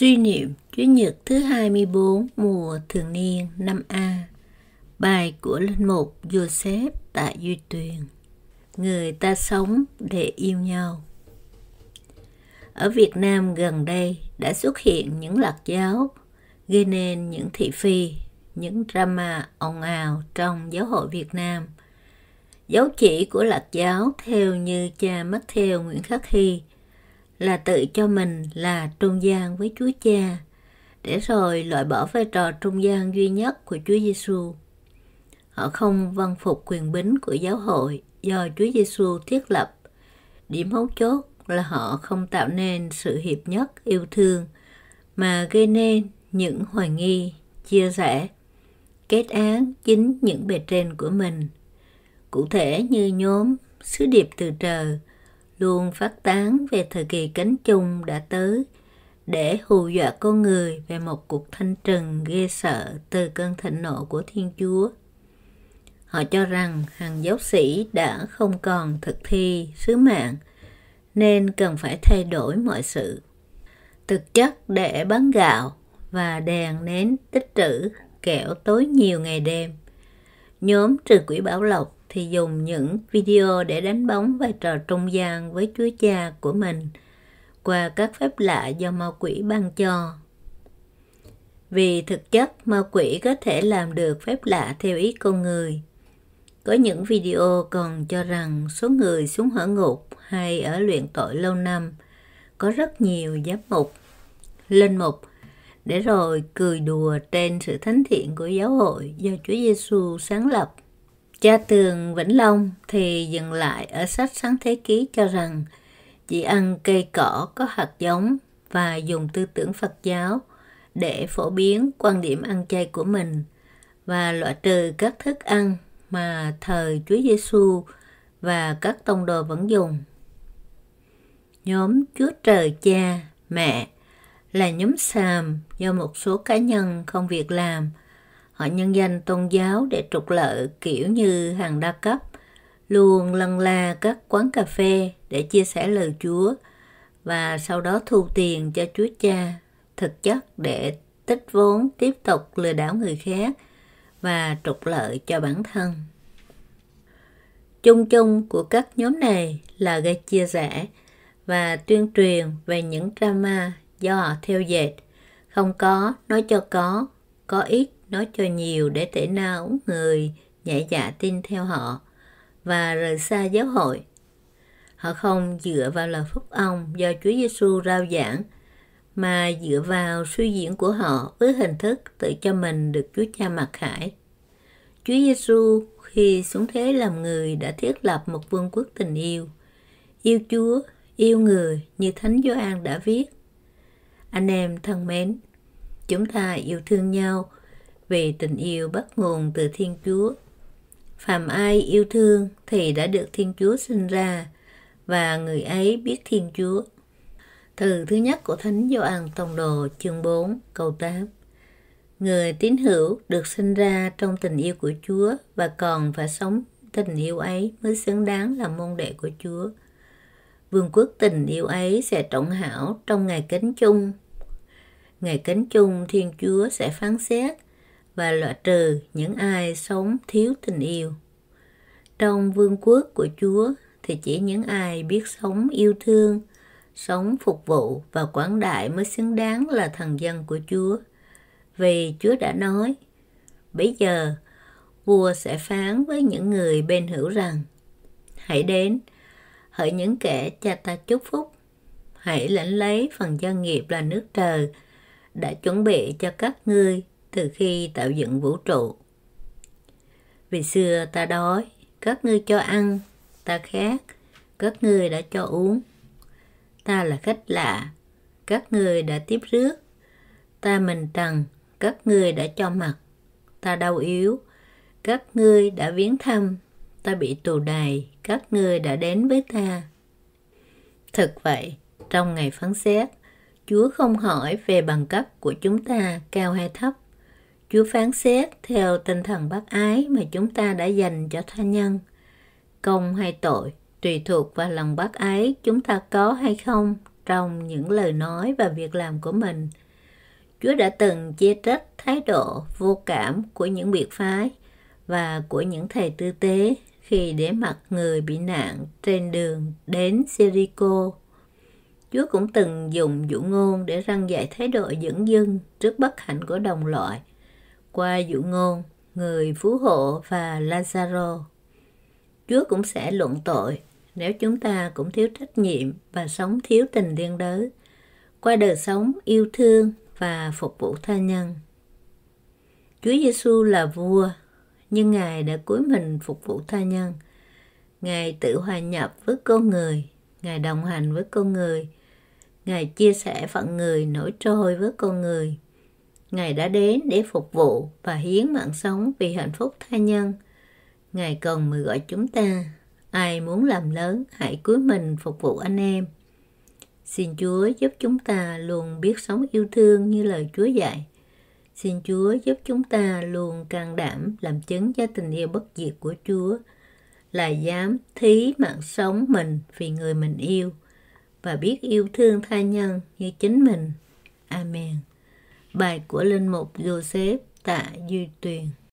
Suy niệm Chủ nhật thứ 24 mùa thường niên năm a Bài của Linh Mục Joseph tại Duy Tuyền Người ta sống để yêu nhau Ở Việt Nam gần đây đã xuất hiện những lạc giáo gây nên những thị phi, những drama ồn ào trong giáo hội Việt Nam. Dấu chỉ của lạc giáo theo như cha Matthew Nguyễn Khắc Hy – là tự cho mình là trung gian với Chúa Cha, để rồi loại bỏ vai trò trung gian duy nhất của Chúa Giêsu. Họ không văn vâng phục quyền bính của giáo hội do Chúa Giêsu thiết lập. Điểm mấu chốt là họ không tạo nên sự hiệp nhất yêu thương mà gây nên những hoài nghi, chia rẽ, kết án chính những bề trên của mình. Cụ thể như nhóm sứ điệp từ trời – luôn phát tán về thời kỳ cánh chung đã tới để hù dọa con người về một cuộc thanh trừng ghê sợ từ cơn thịnh nộ của Thiên Chúa. Họ cho rằng hàng giáo sĩ đã không còn thực thi sứ mạng nên cần phải thay đổi mọi sự. Thực chất để bán gạo và đèn nến tích trữ kẻo tối nhiều ngày đêm. Nhóm trừ quỷ bảo lộc thì dùng những video để đánh bóng vai trò trung gian với Chúa Cha của mình qua các phép lạ do ma quỷ ban cho. Vì thực chất ma quỷ có thể làm được phép lạ theo ý con người. Có những video còn cho rằng số người xuống hở ngục hay ở luyện tội lâu năm có rất nhiều giám mục, linh mục để rồi cười đùa trên sự thánh thiện của giáo hội do Chúa Giêsu sáng lập Cha tường Vĩnh Long thì dừng lại ở sách Sáng Thế Ký cho rằng chỉ ăn cây cỏ có hạt giống và dùng tư tưởng Phật giáo để phổ biến quan điểm ăn chay của mình và loại trừ các thức ăn mà thời Chúa Giêsu và các tông đồ vẫn dùng. Nhóm Chúa Trời Cha, Mẹ là nhóm xàm do một số cá nhân không việc làm – Họ nhân danh tôn giáo để trục lợi kiểu như hàng đa cấp, luôn lân la các quán cà phê để chia sẻ lời Chúa và sau đó thu tiền cho Chúa Cha thực chất để tích vốn tiếp tục lừa đảo người khác và trục lợi cho bản thân. Chung chung của các nhóm này là gây chia sẻ và tuyên truyền về những drama do họ theo dệt, không có, nói cho có, có ít, nói cho nhiều để thể na ống người nhẹ dạ tin theo họ và rời xa giáo hội. Họ không dựa vào lời phúc ông do Chúa Giêsu rao giảng mà dựa vào suy diễn của họ với hình thức tự cho mình được Chúa Cha mặc khải. Chúa Giêsu khi xuống thế làm người đã thiết lập một vương quốc tình yêu, yêu Chúa, yêu người như Thánh Gioan đã viết. Anh em thân mến, chúng ta yêu thương nhau về tình yêu bắt nguồn từ Thiên Chúa. Phàm ai yêu thương thì đã được Thiên Chúa sinh ra và người ấy biết Thiên Chúa. thư thứ nhất của Thánh Gioan Tông Đồ chương 4 câu 8 Người tín hữu được sinh ra trong tình yêu của Chúa và còn phải sống tình yêu ấy mới xứng đáng là môn đệ của Chúa. Vương quốc tình yêu ấy sẽ trọng hảo trong ngày kính chung. Ngày kính chung Thiên Chúa sẽ phán xét và loại trừ những ai sống thiếu tình yêu. Trong vương quốc của Chúa thì chỉ những ai biết sống yêu thương, sống phục vụ và quảng đại mới xứng đáng là thần dân của Chúa. Vì Chúa đã nói, bây giờ vua sẽ phán với những người bên hữu rằng, hãy đến, hỡi những kẻ cha ta chúc phúc, hãy lãnh lấy phần gia nghiệp là nước trời đã chuẩn bị cho các ngươi từ khi tạo dựng vũ trụ. Vì xưa ta đói, các ngươi cho ăn, ta khát, các ngươi đã cho uống. Ta là khách lạ, các ngươi đã tiếp rước. Ta mình trần, các ngươi đã cho mặc. Ta đau yếu, các ngươi đã viếng thăm. Ta bị tù đày, các ngươi đã đến với ta. Thật vậy, trong ngày phán xét, Chúa không hỏi về bằng cấp của chúng ta cao hay thấp, Chúa phán xét theo tinh thần bác ái mà chúng ta đã dành cho tha nhân. Công hay tội tùy thuộc vào lòng bác ái chúng ta có hay không trong những lời nói và việc làm của mình. Chúa đã từng chia trách thái độ vô cảm của những biệt phái và của những thầy tư tế khi để mặt người bị nạn trên đường đến Jericho. Chúa cũng từng dùng dụ ngôn để răng dạy thái độ dẫn dưng trước bất hạnh của đồng loại – qua dụ ngôn người phú hộ và Lazaro. Chúa cũng sẽ luận tội nếu chúng ta cũng thiếu trách nhiệm và sống thiếu tình liên đới qua đời sống yêu thương và phục vụ tha nhân. Chúa Giêsu là vua, nhưng Ngài đã cúi mình phục vụ tha nhân. Ngài tự hòa nhập với con người, Ngài đồng hành với con người, Ngài chia sẻ phận người nổi trôi với con người Ngài đã đến để phục vụ và hiến mạng sống vì hạnh phúc tha nhân. Ngài cần mời gọi chúng ta, ai muốn làm lớn hãy cúi mình phục vụ anh em. Xin Chúa giúp chúng ta luôn biết sống yêu thương như lời Chúa dạy. Xin Chúa giúp chúng ta luôn can đảm làm chứng cho tình yêu bất diệt của Chúa là dám thí mạng sống mình vì người mình yêu và biết yêu thương tha nhân như chính mình. Amen. Bài của Linh Mục Joseph Tạ Duy Tuyền